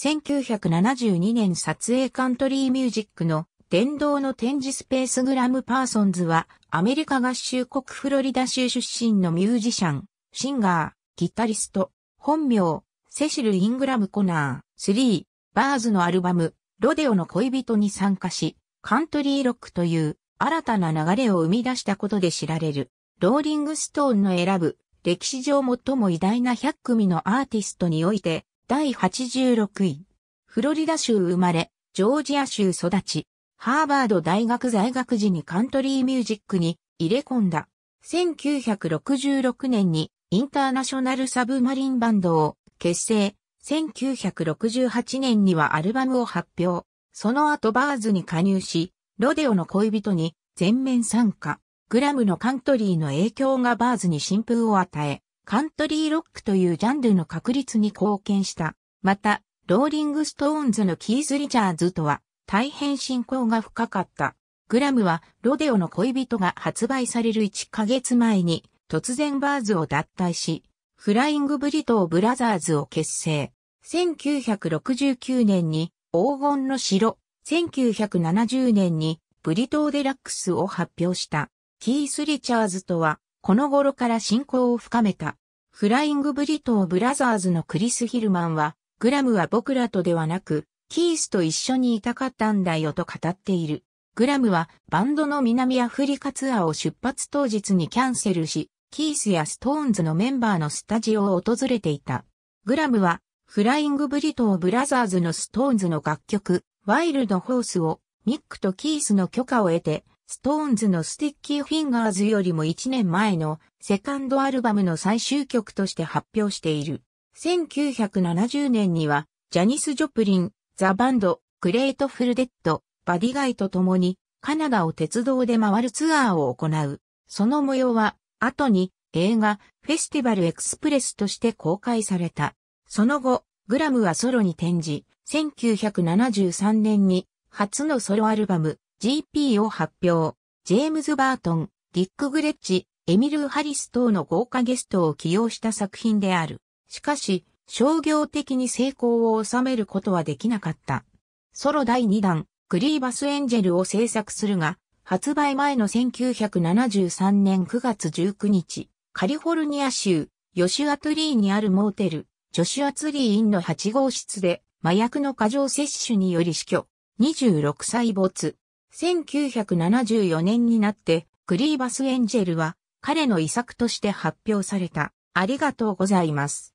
1972年撮影カントリーミュージックの殿堂の展示スペースグラム・パーソンズはアメリカ合衆国フロリダ州出身のミュージシャン、シンガー、ギタリスト、本名、セシル・イングラム・コナー、3、バーズのアルバム、ロデオの恋人に参加し、カントリーロックという新たな流れを生み出したことで知られる、ローリングストーンの選ぶ、歴史上最も偉大な100組のアーティストにおいて、第86位。フロリダ州生まれ、ジョージア州育ち。ハーバード大学在学時にカントリーミュージックに入れ込んだ。1966年にインターナショナルサブマリンバンドを結成。1968年にはアルバムを発表。その後バーズに加入し、ロデオの恋人に全面参加。グラムのカントリーの影響がバーズに新風を与え、カントリーロックというジャンルの確立に貢献した。また、ローリングストーンズのキーズ・リチャーズとは大変信仰が深かった。グラムはロデオの恋人が発売される1ヶ月前に突然バーズを脱退し、フライングブリトーブラザーズを結成。1969年に黄金の城、1970年にブリトーデラックスを発表した。キース・リチャーズとはこの頃から信仰を深めた。フライングブリトーブラザーズのクリス・ヒルマンは、グラムは僕らとではなく、キースと一緒にいたかったんだよと語っている。グラムはバンドの南アフリカツアーを出発当日にキャンセルし、キースやストーンズのメンバーのスタジオを訪れていた。グラムは、フライングブリトーブラザーズのストーンズの楽曲、ワイルドホースを、ミックとキースの許可を得て、ストーンズのスティッキーフィンガーズよりも1年前のセカンドアルバムの最終曲として発表している。1970年には、ジャニス・ジョプリン、ザ・バンド、グレート・フル・デッド、バディガイと共に、カナダを鉄道で回るツアーを行う。その模様は、後に映画、フェスティバル・エクスプレスとして公開された。その後、グラムはソロに転じ、1973年に初のソロアルバム、GP を発表。ジェームズ・バートン、ディック・グレッチ、エミル・ハリス等の豪華ゲストを起用した作品である。しかし、商業的に成功を収めることはできなかった。ソロ第2弾、クリーバス・エンジェルを制作するが、発売前の1973年9月19日、カリフォルニア州、ヨシュア・トリーにあるモーテル、ジョシュア・ツリーインの8号室で、麻薬の過剰摂取により死去、26歳没。1974年になって、クリーバス・エンジェルは彼の遺作として発表された。ありがとうございます。